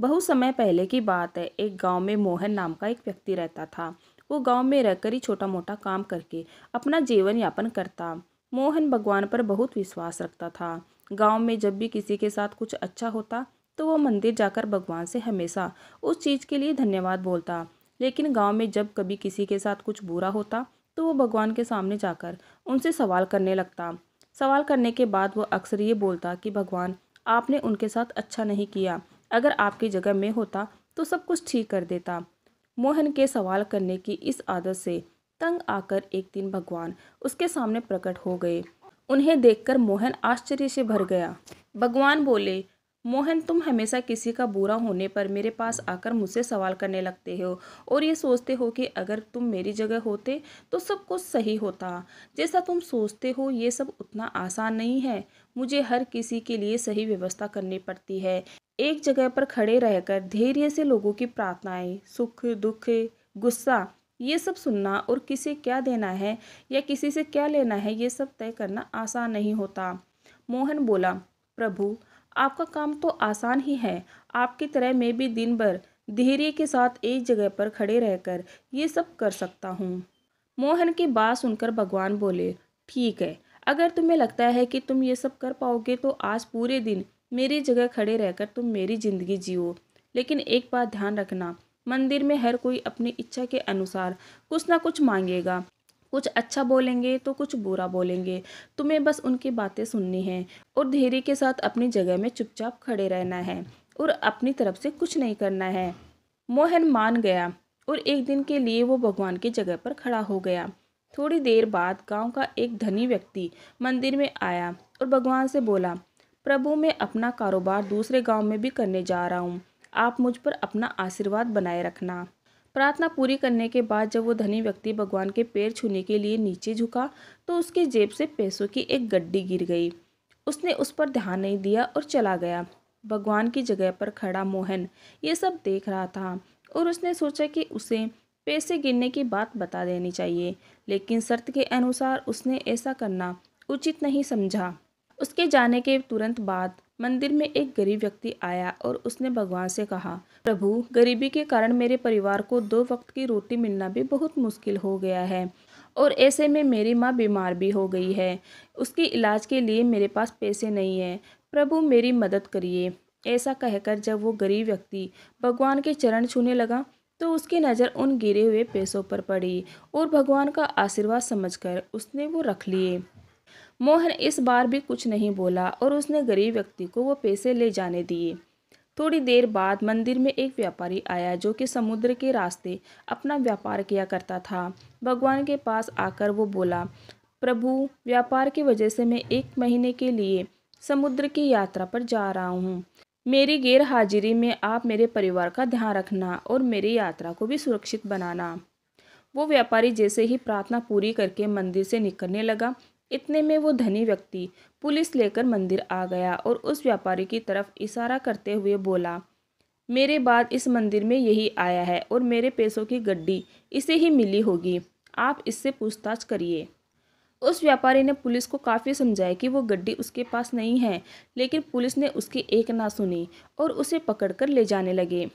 बहु समय पहले की बात है एक गांव में मोहन नाम का एक व्यक्ति रहता था वो गांव में रहकर ही छोटा मोटा काम करके अपना जीवन यापन करता मोहन भगवान पर बहुत विश्वास रखता था गांव में जब भी किसी के साथ कुछ अच्छा होता तो वो मंदिर जाकर भगवान से हमेशा उस चीज़ के लिए धन्यवाद बोलता लेकिन गाँव में जब कभी किसी के साथ कुछ बुरा होता तो वो भगवान के सामने जाकर उनसे सवाल करने लगता सवाल करने के बाद वो अक्सर ये बोलता कि भगवान आपने उनके साथ अच्छा नहीं किया अगर आपकी जगह में होता तो सब कुछ ठीक कर देता मोहन के सवाल करने की इस आदत से तंग आकर एक दिन भगवान उसके सामने प्रकट हो गए उन्हें देखकर मोहन आश्चर्य से भर गया भगवान बोले मोहन तुम हमेशा किसी का बुरा होने पर मेरे पास आकर मुझसे सवाल करने लगते हो और ये सोचते हो कि अगर तुम मेरी जगह होते तो सब कुछ सही होता जैसा तुम सोचते हो ये सब उतना आसान नहीं है मुझे हर किसी के लिए सही व्यवस्था करनी पड़ती है एक जगह पर खड़े रहकर धैर्य से लोगों की प्रार्थनाएं सुख दुख गुस्सा ये सब सुनना और किसे क्या देना है या किसी से क्या लेना है ये सब तय करना आसान नहीं होता मोहन बोला प्रभु आपका काम तो आसान ही है आपकी तरह मैं भी दिन भर धैर्य के साथ एक जगह पर खड़े रहकर ये सब कर सकता हूँ मोहन की बात सुनकर भगवान बोले ठीक है अगर तुम्हें लगता है कि तुम ये सब कर पाओगे तो आज पूरे दिन मेरी जगह खड़े रहकर तुम मेरी ज़िंदगी जियो लेकिन एक बात ध्यान रखना मंदिर में हर कोई अपनी इच्छा के अनुसार कुछ ना कुछ मांगेगा कुछ अच्छा बोलेंगे तो कुछ बुरा बोलेंगे तुम्हें बस उनकी बातें सुननी है और धैर्य के साथ अपनी जगह में चुपचाप खड़े रहना है और अपनी तरफ से कुछ नहीं करना है मोहन मान गया और एक दिन के लिए वो भगवान की जगह पर खड़ा हो गया थोड़ी देर बाद गांव का एक धनी व्यक्ति मंदिर में आया और भगवान से बोला प्रभु मैं अपना कारोबार दूसरे गांव में भी करने जा रहा हूँ आप मुझ पर अपना आशीर्वाद बनाए रखना प्रार्थना पूरी करने के बाद जब वो धनी व्यक्ति भगवान के पैर छूने के लिए नीचे झुका तो उसकी जेब से पैसों की एक गड्डी गिर गई उसने उस पर ध्यान नहीं दिया और चला गया भगवान की जगह पर खड़ा मोहन ये सब देख रहा था और उसने सोचा कि उसे पैसे गिरने की बात बता देनी चाहिए लेकिन शर्त के अनुसार उसने ऐसा करना उचित नहीं समझा उसके जाने के तुरंत बाद मंदिर में एक गरीब व्यक्ति आया और उसने भगवान से कहा प्रभु गरीबी के कारण मेरे परिवार को दो वक्त की रोटी मिलना भी बहुत मुश्किल हो गया है और ऐसे में मेरी माँ बीमार भी हो गई है उसके इलाज के लिए मेरे पास पैसे नहीं हैं प्रभु मेरी मदद करिए ऐसा कहकर जब वो गरीब व्यक्ति भगवान के चरण छूने लगा तो उसकी नज़र उन गिरे हुए पैसों पर पड़ी और भगवान का आशीर्वाद समझकर उसने वो रख लिए मोहन इस बार भी कुछ नहीं बोला और उसने गरीब व्यक्ति को वो पैसे ले जाने दिए थोड़ी देर बाद मंदिर में एक व्यापारी आया जो कि समुद्र के रास्ते अपना व्यापार किया करता था भगवान के पास आकर वो बोला प्रभु व्यापार की वजह से मैं एक महीने के लिए समुद्र की यात्रा पर जा रहा हूँ मेरी गैर हाजिरी में आप मेरे परिवार का ध्यान रखना और मेरी यात्रा को भी सुरक्षित बनाना वो व्यापारी जैसे ही प्रार्थना पूरी करके मंदिर से निकलने लगा इतने में वो धनी व्यक्ति पुलिस लेकर मंदिर आ गया और उस व्यापारी की तरफ इशारा करते हुए बोला मेरे बाद इस मंदिर में यही आया है और मेरे पैसों की गड्डी इसे ही मिली होगी आप इससे पूछताछ करिए उस व्यापारी ने पुलिस को काफ़ी समझाया कि वो गड्डी उसके पास नहीं है लेकिन पुलिस ने उसकी एक ना सुनी और उसे पकड़कर ले जाने लगे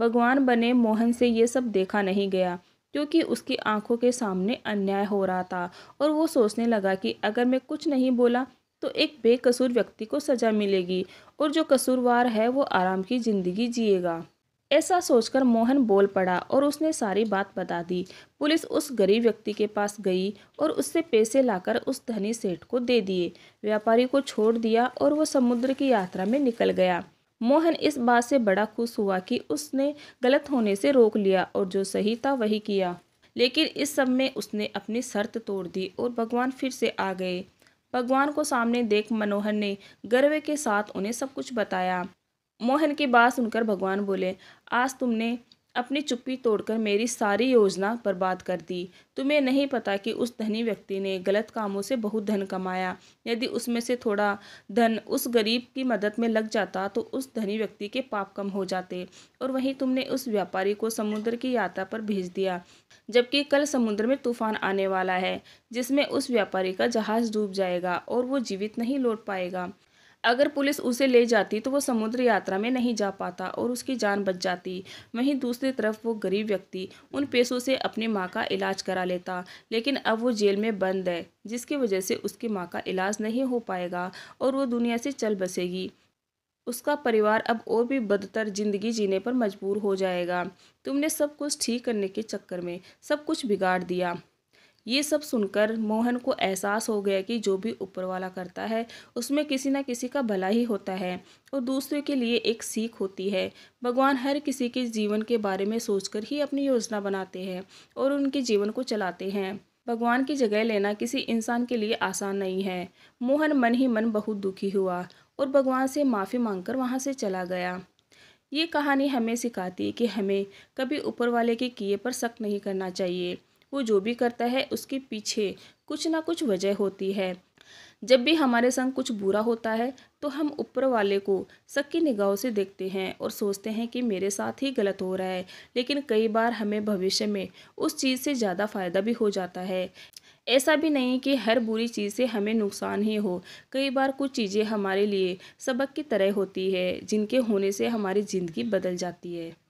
भगवान बने मोहन से ये सब देखा नहीं गया क्योंकि उसकी आंखों के सामने अन्याय हो रहा था और वो सोचने लगा कि अगर मैं कुछ नहीं बोला तो एक बेकसूर व्यक्ति को सज़ा मिलेगी और जो कसूरवार है वो आराम की ज़िंदगी जिएगा ऐसा सोचकर मोहन बोल पड़ा और उसने सारी बात बता दी पुलिस उस गरीब व्यक्ति के पास गई और उससे पैसे लाकर उस धनी सेठ को दे दिए व्यापारी को छोड़ दिया और वह समुद्र की यात्रा में निकल गया मोहन इस बात से बड़ा खुश हुआ कि उसने गलत होने से रोक लिया और जो सही था वही किया लेकिन इस सब में उसने अपनी शर्त तोड़ दी और भगवान फिर से आ गए भगवान को सामने देख मनोहर ने गर्व के साथ उन्हें सब कुछ बताया मोहन की बात सुनकर भगवान बोले आज तुमने अपनी चुप्पी तोड़कर मेरी सारी योजना बर्बाद कर दी तुम्हें नहीं पता कि उस धनी व्यक्ति ने गलत कामों से बहुत धन कमाया यदि उसमें से थोड़ा धन उस गरीब की मदद में लग जाता तो उस धनी व्यक्ति के पाप कम हो जाते और वहीं तुमने उस व्यापारी को समुद्र की यात्रा पर भेज दिया जबकि कल समुद्र में तूफान आने वाला है जिसमें उस व्यापारी का जहाज़ डूब जाएगा और वो जीवित नहीं लौट पाएगा अगर पुलिस उसे ले जाती तो वो समुद्र यात्रा में नहीं जा पाता और उसकी जान बच जाती वहीं दूसरी तरफ वो गरीब व्यक्ति उन पैसों से अपनी माँ का इलाज करा लेता लेकिन अब वो जेल में बंद है जिसकी वजह से उसकी माँ का इलाज नहीं हो पाएगा और वो दुनिया से चल बसेगी उसका परिवार अब और भी बदतर जिंदगी जीने पर मजबूर हो जाएगा तुमने सब कुछ ठीक करने के चक्कर में सब कुछ बिगाड़ दिया ये सब सुनकर मोहन को एहसास हो गया कि जो भी ऊपर वाला करता है उसमें किसी न किसी का भला ही होता है और दूसरे के लिए एक सीख होती है भगवान हर किसी के जीवन के बारे में सोचकर ही अपनी योजना बनाते हैं और उनके जीवन को चलाते हैं भगवान की जगह लेना किसी इंसान के लिए आसान नहीं है मोहन मन ही मन बहुत दुखी हुआ और भगवान से माफ़ी मांगकर वहाँ से चला गया ये कहानी हमें सिखाती है कि हमें कभी ऊपर वाले के किए पर शक नहीं करना चाहिए वो जो भी करता है उसके पीछे कुछ ना कुछ वजह होती है जब भी हमारे संग कुछ बुरा होता है तो हम ऊपर वाले को सबकी निगाहों से देखते हैं और सोचते हैं कि मेरे साथ ही गलत हो रहा है लेकिन कई बार हमें भविष्य में उस चीज़ से ज़्यादा फ़ायदा भी हो जाता है ऐसा भी नहीं कि हर बुरी चीज़ से हमें नुकसान ही हो कई बार कुछ चीज़ें हमारे लिए सबक की तरह होती है जिनके होने से हमारी ज़िंदगी बदल जाती है